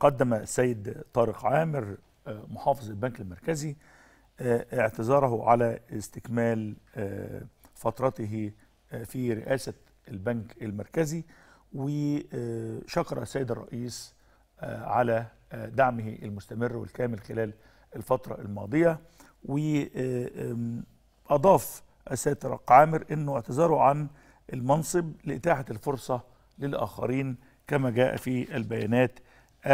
قدم السيد طارق عامر آه، محافظ البنك المركزي آه، اعتذاره على استكمال آه، فترته في رئاسة البنك المركزي وشكر السيد الرئيس على دعمه المستمر والكامل خلال الفترة الماضية وأضاف السيد طارق عامر أنه اعتذاره عن المنصب لإتاحة الفرصة للآخرين كما جاء في البيانات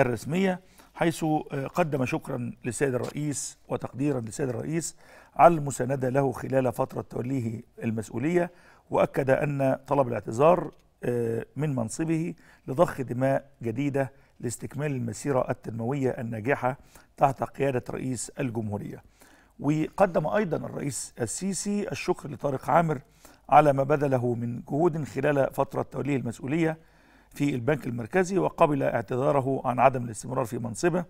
الرسمية حيث آه، قدم شكرا للسيد الرئيس وتقديرا للسيد الرئيس على المساندة له خلال فترة توليه المسؤولية وأكد أن طلب الاعتذار آه، من منصبه لضخ دماء جديدة لاستكمال المسيرة التنموية الناجحة تحت قيادة رئيس الجمهورية وقدم أيضا الرئيس السيسي الشكر لطارق عامر على ما بذله من جهود خلال فترة توليه المسؤولية في البنك المركزي وقبل اعتذاره عن عدم الاستمرار في منصبه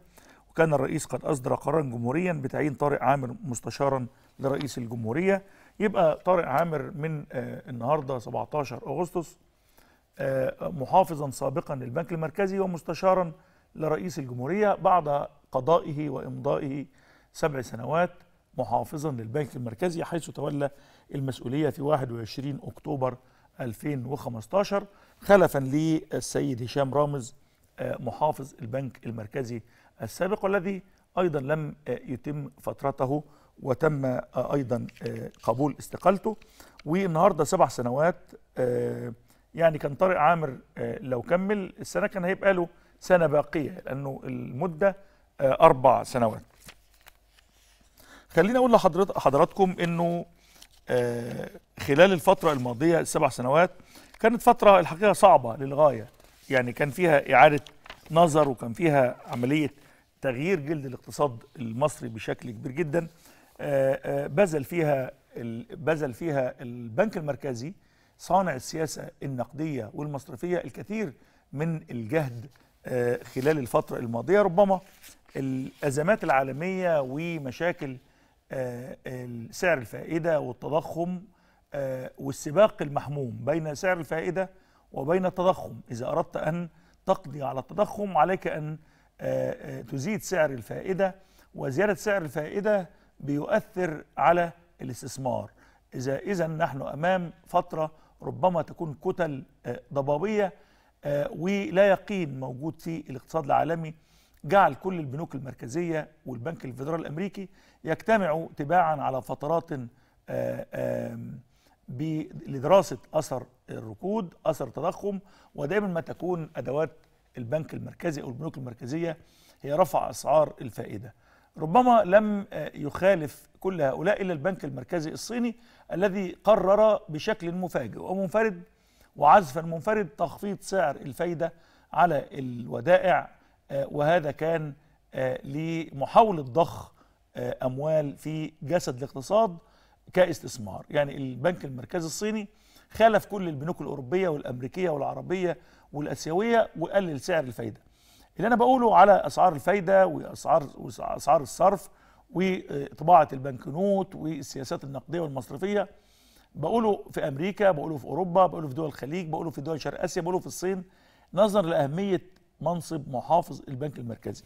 وكان الرئيس قد أصدر قرارا جمهوريا بتعيين طارق عامر مستشارا لرئيس الجمهورية يبقى طارق عامر من آه، النهاردة 17 أغسطس آه، محافظا سابقا للبنك المركزي ومستشارا لرئيس الجمهورية بعد قضائه وإمضائه سبع سنوات محافظا للبنك المركزي حيث تولى المسؤولية في 21 أكتوبر 2015 خلفا للسيد هشام رامز آه، محافظ البنك المركزي السابق والذي أيضا لم آه، يتم فترته وتم آه، أيضا قبول استقالته والنهاردة سبع سنوات يعني كان طارق عامر لو كمل السنة كان هيبقى له سنة باقية لأنه المدة أربع سنوات خليني أقول لحضراتكم أنه آه، خلال الفترة الماضية السبع سنوات كانت فترة الحقيقة صعبة للغاية يعني كان فيها إعادة نظر وكان فيها عملية تغيير جلد الاقتصاد المصري بشكل كبير جدا آه، آه، بذل فيها بذل فيها البنك المركزي صانع السياسة النقدية والمصرفية الكثير من الجهد خلال الفترة الماضية ربما الأزمات العالمية ومشاكل آه، سعر الفائدة والتضخم آه، والسباق المحموم بين سعر الفائدة وبين التضخم إذا أردت أن تقضي على التضخم عليك أن آه، تزيد سعر الفائدة وزيادة سعر الفائدة بيؤثر على الاستثمار إذا إذا نحن أمام فترة ربما تكون كتل ضبابية ولا يقين موجود في الاقتصاد العالمي جعل كل البنوك المركزية والبنك الفيدرالي الأمريكي يجتمعوا تباعا على فترات آه، لدراسة أثر الركود أثر التضخم ودائما ما تكون أدوات البنك المركزي أو البنوك المركزية هي رفع أسعار الفائدة ربما لم آه، يخالف كل هؤلاء إلا البنك المركزي الصيني الذي قرر بشكل مفاجئ ومنفرد وعزفا منفرد تخفيض سعر الفايدة على الودائع آه، وهذا كان آه، لمحاولة ضخ آه، أموال في جسد الاقتصاد كاستثمار يعني البنك المركزي الصيني خالف كل البنوك الأوروبية والأمريكية والعربية والأسيوية وقلل سعر الفايدة اللي أنا بقوله على أسعار الفايدة وأسعار أسعار الصرف وطباعة البنك نوت والسياسات النقدية والمصرفية بقوله في أمريكا بقوله في أوروبا بقوله في دول الخليج بقوله في دول شرق آسيا بقوله في الصين نظرا لأهمية منصب محافظ البنك المركزي